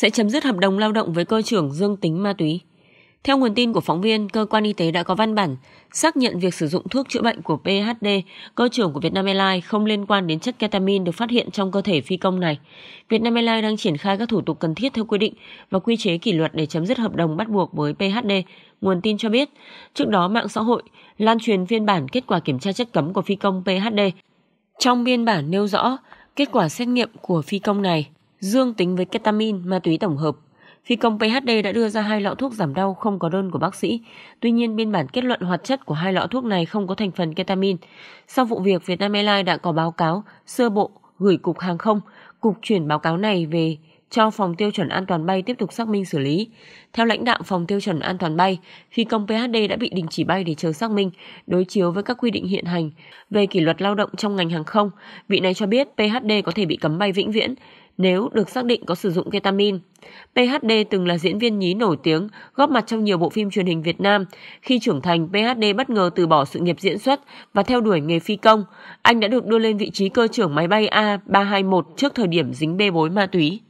sẽ chấm dứt hợp đồng lao động với cơ trưởng dương tính ma túy. Theo nguồn tin của phóng viên, cơ quan y tế đã có văn bản xác nhận việc sử dụng thuốc chữa bệnh của PHD, cơ trưởng của Vietnam Airlines không liên quan đến chất ketamin được phát hiện trong cơ thể phi công này. Vietnam Airlines đang triển khai các thủ tục cần thiết theo quy định và quy chế kỷ luật để chấm dứt hợp đồng bắt buộc với PHD. Nguồn tin cho biết, trước đó mạng xã hội lan truyền phiên bản kết quả kiểm tra chất cấm của phi công PHD. Trong biên bản nêu rõ kết quả xét nghiệm của phi công này Dương tính với ketamin, ma túy tổng hợp. Phi công PHD đã đưa ra hai lọ thuốc giảm đau không có đơn của bác sĩ. Tuy nhiên, biên bản kết luận hoạt chất của hai lọ thuốc này không có thành phần ketamin. Sau vụ việc, Vietnam Airlines đã có báo cáo sơ bộ gửi Cục Hàng không. Cục chuyển báo cáo này về cho Phòng Tiêu chuẩn An toàn bay tiếp tục xác minh xử lý. Theo lãnh đạo Phòng Tiêu chuẩn An toàn bay, phi công PHD đã bị đình chỉ bay để chờ xác minh, đối chiếu với các quy định hiện hành về kỷ luật lao động trong ngành hàng không. Vị này cho biết PHD có thể bị cấm bay vĩnh viễn nếu được xác định có sử dụng ketamin. PHD từng là diễn viên nhí nổi tiếng, góp mặt trong nhiều bộ phim truyền hình Việt Nam. Khi trưởng thành, PHD bất ngờ từ bỏ sự nghiệp diễn xuất và theo đuổi nghề phi công. Anh đã được đưa lên vị trí cơ trưởng máy bay A321 trước thời điểm dính bê bối ma túy.